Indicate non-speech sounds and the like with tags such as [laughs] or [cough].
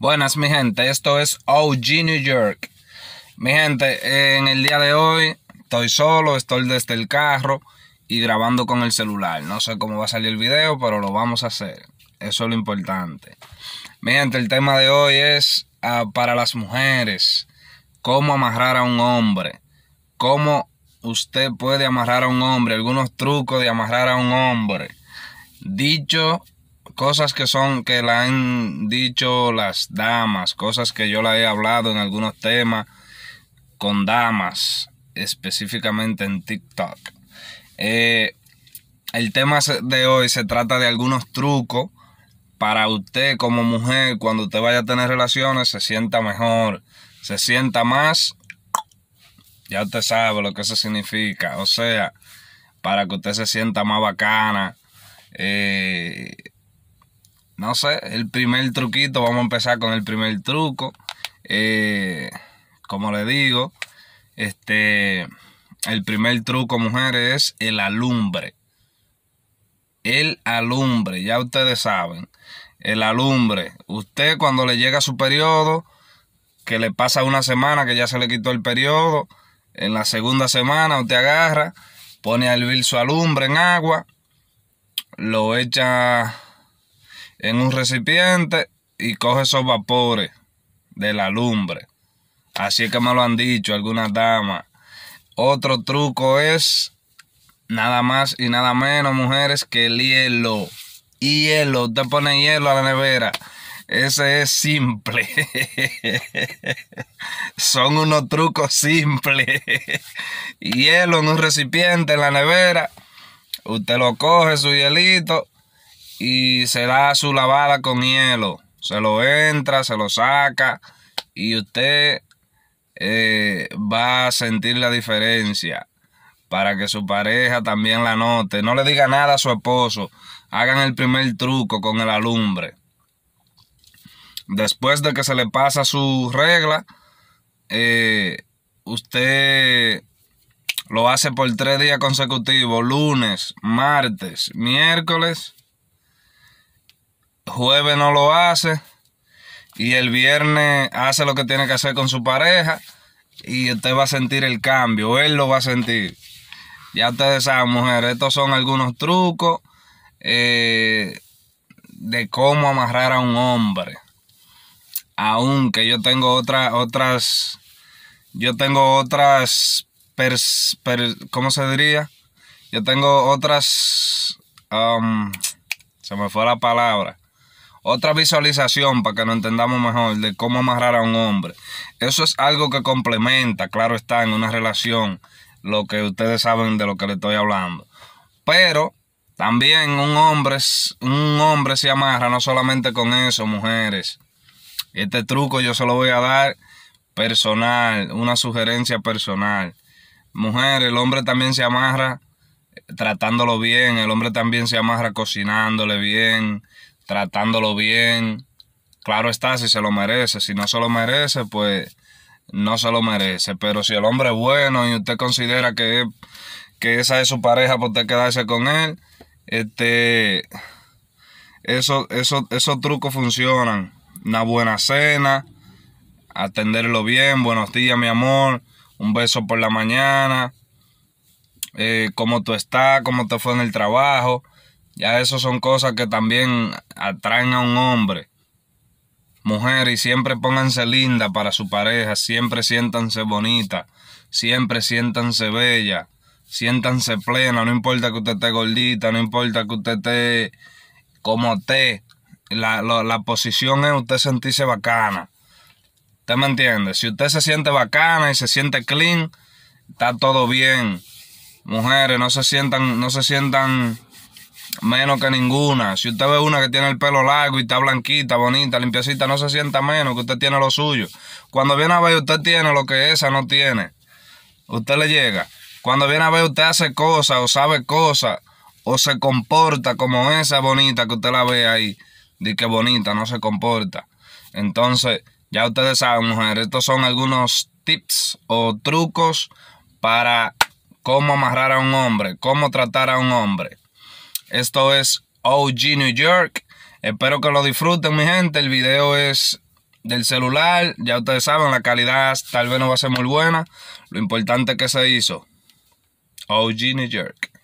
Buenas mi gente, esto es OG New York. Mi gente, en el día de hoy estoy solo, estoy desde el carro y grabando con el celular. No sé cómo va a salir el video, pero lo vamos a hacer. Eso es lo importante. Mi gente, el tema de hoy es ah, para las mujeres. Cómo amarrar a un hombre. Cómo usted puede amarrar a un hombre. Algunos trucos de amarrar a un hombre. Dicho cosas que son que la han dicho las damas, cosas que yo la he hablado en algunos temas con damas, específicamente en TikTok. Eh, el tema de hoy se trata de algunos trucos para usted como mujer cuando usted vaya a tener relaciones se sienta mejor, se sienta más. Ya usted sabe lo que eso significa. O sea, para que usted se sienta más bacana. Eh, no sé, el primer truquito, vamos a empezar con el primer truco. Eh, como le digo, este, el primer truco, mujeres, es el alumbre. El alumbre, ya ustedes saben. El alumbre. Usted cuando le llega su periodo, que le pasa una semana, que ya se le quitó el periodo, en la segunda semana usted agarra, pone a hervir su alumbre en agua, lo echa en un recipiente y coge esos vapores de la lumbre. Así es que me lo han dicho algunas damas. Otro truco es nada más y nada menos, mujeres, que el hielo. Hielo, usted pone hielo a la nevera. Ese es simple. [laughs] Son unos trucos simples. hielo en un recipiente en la nevera. Usted lo coge su hielito y se da su lavada con hielo. Se lo entra, se lo saca y usted eh, va a sentir la diferencia para que su pareja también la note. No le diga nada a su esposo. Hagan el primer truco con el alumbre. Después de que se le pasa su regla, eh, usted lo hace por tres días consecutivos, lunes, martes, miércoles Jueves no lo hace. Y el viernes hace lo que tiene que hacer con su pareja. Y usted va a sentir el cambio. Él lo va a sentir. Ya ustedes saben, mujer estos son algunos trucos eh, de cómo amarrar a un hombre. Aunque yo tengo otras otras. Yo tengo otras. ¿Cómo se diría? Yo tengo otras. Um, se me fue la palabra. Otra visualización para que nos entendamos mejor de cómo amarrar a un hombre. Eso es algo que complementa, claro está, en una relación lo que ustedes saben de lo que le estoy hablando. Pero también un hombre, un hombre se amarra no solamente con eso, mujeres. Este truco yo se lo voy a dar personal, una sugerencia personal. Mujeres, el hombre también se amarra tratándolo bien, el hombre también se amarra cocinándole bien, tratándolo bien. Claro está, si se lo merece. Si no se lo merece, pues no se lo merece. Pero si el hombre es bueno y usted considera que, que esa es su pareja por usted quedarse con él, este, eso, eso, esos trucos funcionan. Una buena cena, atenderlo bien, buenos días mi amor, un beso por la mañana, eh, cómo tú estás, cómo te fue en el trabajo. Ya eso son cosas que también atraen a un hombre. Mujeres, y siempre pónganse linda para su pareja, siempre siéntanse bonita, siempre siéntanse bella, siéntanse plena, no importa que usted esté gordita, no importa que usted esté como esté, la, posición es usted sentirse bacana. ¿Usted me entiende? Si usted se siente bacana y se siente clean, está todo bien. Mujeres, no se sientan, no se sientan menos que ninguna. Si usted ve una que tiene el pelo largo y está blanquita, bonita, limpiecita, no se sienta menos que usted tiene lo suyo. Cuando viene a ver, usted tiene lo que esa no tiene. Usted le llega. Cuando viene a ver, usted hace cosas o sabe cosas o se comporta como esa bonita que usted la ve ahí. Dice que bonita, no se comporta. Entonces, ya ustedes saben, mujeres, estos son algunos tips o trucos para cómo amarrar a un hombre, cómo tratar a un hombre. Esto es OG New York. Espero que lo disfruten, mi gente. El video es del celular. Ya ustedes saben, la calidad tal vez no va a ser muy buena. Lo importante es que se hizo. OG New York.